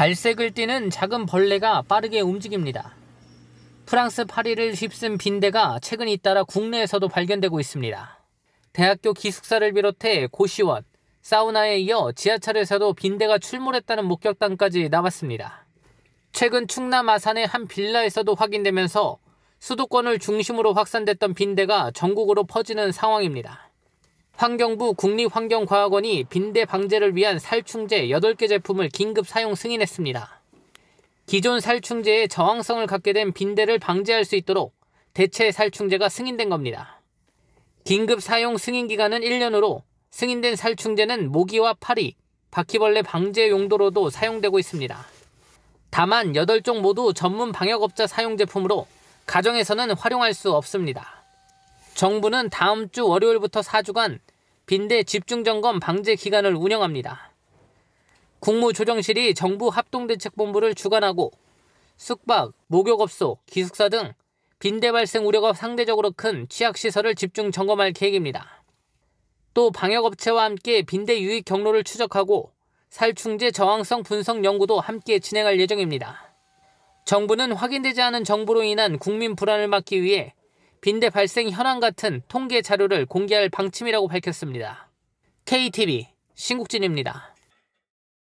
갈색을 띠는 작은 벌레가 빠르게 움직입니다. 프랑스 파리를 휩쓴 빈대가 최근 잇따라 국내에서도 발견되고 있습니다. 대학교 기숙사를 비롯해 고시원, 사우나에 이어 지하철에서도 빈대가 출몰했다는 목격담까지 남았습니다 최근 충남 아산의 한 빌라에서도 확인되면서 수도권을 중심으로 확산됐던 빈대가 전국으로 퍼지는 상황입니다. 환경부 국립환경과학원이 빈대 방제를 위한 살충제 8개 제품을 긴급 사용 승인했습니다. 기존 살충제의 저항성을 갖게 된 빈대를 방제할 수 있도록 대체 살충제가 승인된 겁니다. 긴급 사용 승인 기간은 1년으로 승인된 살충제는 모기와 파리, 바퀴벌레 방제 용도로도 사용되고 있습니다. 다만 8종 모두 전문 방역업자 사용 제품으로 가정에서는 활용할 수 없습니다. 정부는 다음 주 월요일부터 4주간 빈대 집중점검 방제 기간을 운영합니다. 국무조정실이 정부 합동대책본부를 주관하고 숙박, 목욕업소, 기숙사 등 빈대 발생 우려가 상대적으로 큰 취약시설을 집중 점검할 계획입니다. 또 방역업체와 함께 빈대 유입 경로를 추적하고 살충제 저항성 분석 연구도 함께 진행할 예정입니다. 정부는 확인되지 않은 정보로 인한 국민 불안을 막기 위해 빈대 발생 현황 같은 통계 자료를 공개할 방침이라고 밝혔습니다. KTV 신국진입니다.